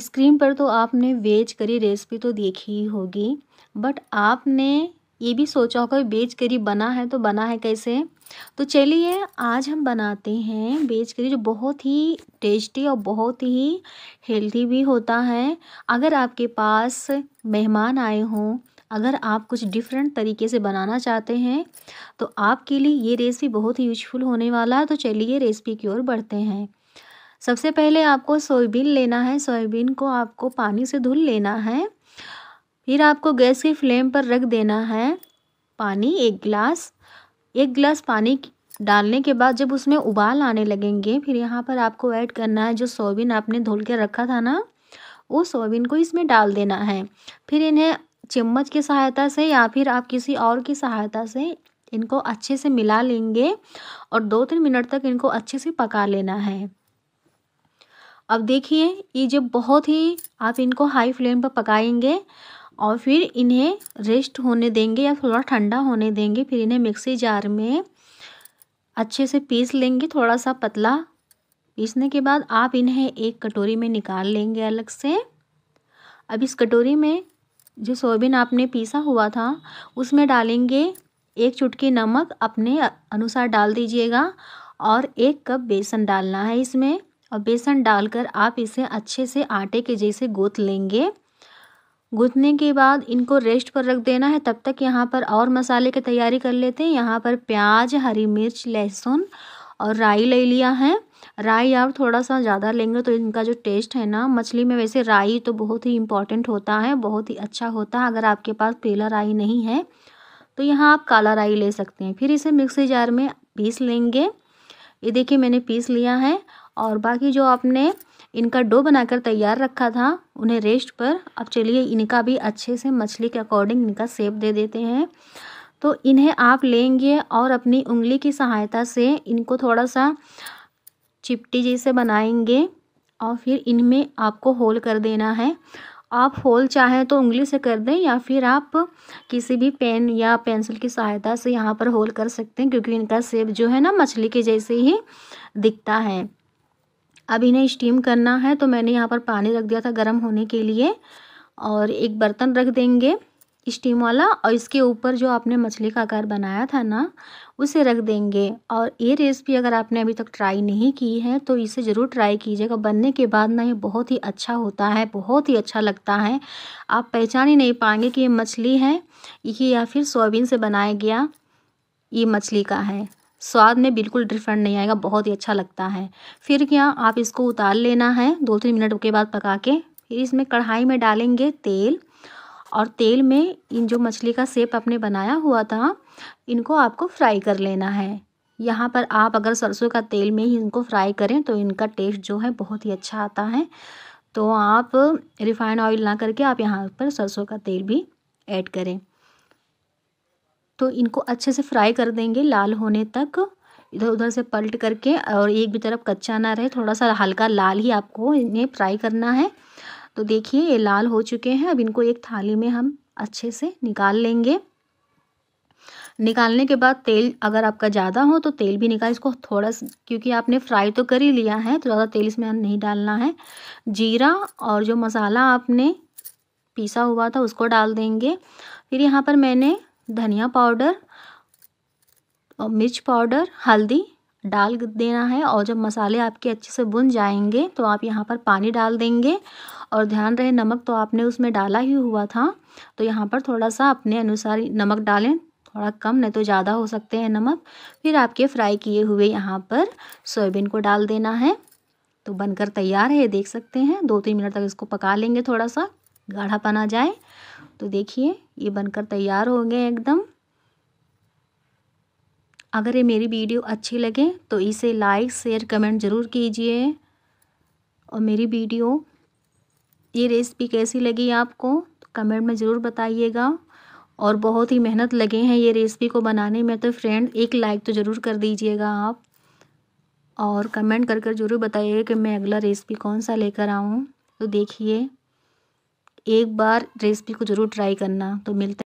screen पर तो आपने वेज करी रेसिपी तो देखी ही होगी बट आपने ये भी सोचा होगा वेज करी बना है तो बना है कैसे तो चलिए आज हम बनाते हैं वेज करी जो बहुत ही टेस्टी और बहुत ही हेल्दी भी होता है अगर आपके पास मेहमान आए हों अगर आप कुछ डिफरेंट तरीके से बनाना चाहते हैं तो आपके लिए ये रेसिपी बहुत ही यूजफुल होने वाला है तो चलिए रेसिपी की ओर बढ़ते हैं सबसे पहले आपको सोयाबीन लेना है सोयाबीन को आपको पानी से धुल लेना है फिर आपको गैस की फ्लेम पर रख देना है पानी एक गिलास एक गिलास पानी डालने के बाद जब उसमें उबाल आने लगेंगे फिर यहाँ पर आपको ऐड करना है जो सोयाबीन आपने धुल के रखा था ना वो सोयाबीन को इसमें डाल देना है फिर इन्हें चम्मच की सहायता से या फिर आप किसी और की सहायता से इनको अच्छे से मिला लेंगे और दो तीन मिनट तक इनको अच्छे से पका लेना है अब देखिए ये जब बहुत ही आप इनको हाई फ्लेम पर पकाएंगे और फिर इन्हें रेस्ट होने देंगे या थोड़ा ठंडा होने देंगे फिर इन्हें मिक्सी जार में अच्छे से पीस लेंगे थोड़ा सा पतला पीसने के बाद आप इन्हें एक कटोरी में निकाल लेंगे अलग से अब इस कटोरी में जो सोयाबीन आपने पीसा हुआ था उसमें डालेंगे एक चुटकी नमक अपने अनुसार डाल दीजिएगा और एक कप बेसन डालना है इसमें और बेसन डालकर आप इसे अच्छे से आटे के जैसे गूँथ लेंगे गूँथने के बाद इनको रेस्ट पर रख देना है तब तक यहाँ पर और मसाले की तैयारी कर लेते हैं यहाँ पर प्याज हरी मिर्च लहसुन और राई ले लिया है राई आप थोड़ा सा ज़्यादा लेंगे तो इनका जो टेस्ट है ना मछली में वैसे राई तो बहुत ही इम्पॉर्टेंट होता है बहुत ही अच्छा होता है अगर आपके पास पीला राई नहीं है तो यहाँ आप काला राई ले सकते हैं फिर इसे मिक्सी जार में पीस लेंगे ये देखिए मैंने पीस लिया है और बाकी जो आपने इनका डो बनाकर तैयार रखा था उन्हें रेस्ट पर अब चलिए इनका भी अच्छे से मछली के अकॉर्डिंग इनका सेप दे देते हैं तो इन्हें आप लेंगे और अपनी उंगली की सहायता से इनको थोड़ा सा चिपटी जैसे बनाएंगे और फिर इनमें आपको होल कर देना है आप होल चाहें तो उंगली से कर दें या फिर आप किसी भी पेन या पेंसिल की सहायता से यहाँ पर होल कर सकते हैं क्योंकि इनका सेप जो है ना मछली के जैसे ही दिखता है अब इन्हें स्टीम करना है तो मैंने यहाँ पर पानी रख दिया था गर्म होने के लिए और एक बर्तन रख देंगे स्टीम वाला और इसके ऊपर जो आपने मछली का आकार बनाया था ना उसे रख देंगे और ये रेसिपी अगर आपने अभी तक ट्राई नहीं की है तो इसे ज़रूर ट्राई कीजिएगा बनने के बाद ना ये बहुत ही अच्छा होता है बहुत ही अच्छा लगता है आप पहचान ही नहीं पाएंगे कि ये मछली है ये या फिर सोयाबीन से बनाया गया ये मछली का है स्वाद में बिल्कुल डिफरेंट नहीं आएगा बहुत ही अच्छा लगता है फिर क्या आप इसको उतार लेना है दो तीन मिनट के बाद पका के फिर इसमें कढ़ाई में डालेंगे तेल और तेल में इन जो मछली का सेप आपने बनाया हुआ था इनको आपको फ्राई कर लेना है यहाँ पर आप अगर सरसों का तेल में ही इनको फ्राई करें तो इनका टेस्ट जो है बहुत ही अच्छा आता है तो आप रिफाइंड ऑयल ना करके आप यहाँ पर सरसों का तेल भी ऐड करें तो इनको अच्छे से फ्राई कर देंगे लाल होने तक इधर उधर से पलट करके और एक भी तरफ कच्चा ना रहे थोड़ा सा हल्का लाल ही आपको इन्हें फ्राई करना है तो देखिए ये लाल हो चुके हैं अब इनको एक थाली में हम अच्छे से निकाल लेंगे निकालने के बाद तेल अगर आपका ज़्यादा हो तो तेल भी निकाल इसको थोड़ा सा क्योंकि आपने फ्राई तो कर ही लिया है तो ज़्यादा तेल इसमें नहीं डालना है जीरा और जो मसाला आपने पीसा हुआ था उसको डाल देंगे फिर यहाँ पर मैंने धनिया पाउडर और मिर्च पाउडर हल्दी डाल देना है और जब मसाले आपके अच्छे से भुन जाएंगे तो आप यहाँ पर पानी डाल देंगे और ध्यान रहे नमक तो आपने उसमें डाला ही हुआ था तो यहाँ पर थोड़ा सा अपने अनुसार नमक डालें थोड़ा कम नहीं तो ज़्यादा हो सकते हैं नमक फिर आपके फ्राई किए हुए यहाँ पर सोयाबीन को डाल देना है तो बनकर तैयार है देख सकते हैं दो तीन मिनट तक इसको पका लेंगे थोड़ा सा गाढ़ा पना जाए तो देखिए ये बनकर तैयार हो गए एकदम अगर ये मेरी वीडियो अच्छी लगे तो इसे लाइक शेयर कमेंट ज़रूर कीजिए और मेरी वीडियो ये रेसिपी कैसी लगी आपको तो कमेंट में ज़रूर बताइएगा और बहुत ही मेहनत लगे हैं ये रेसिपी को बनाने में तो फ्रेंड एक लाइक तो ज़रूर कर दीजिएगा आप और कमेंट कर कर ज़रूर बताइएगा कि मैं अगला रेसिपी कौन सा लेकर आऊँ तो देखिए एक बार रेसिपी को ज़रूर ट्राई करना तो मिलता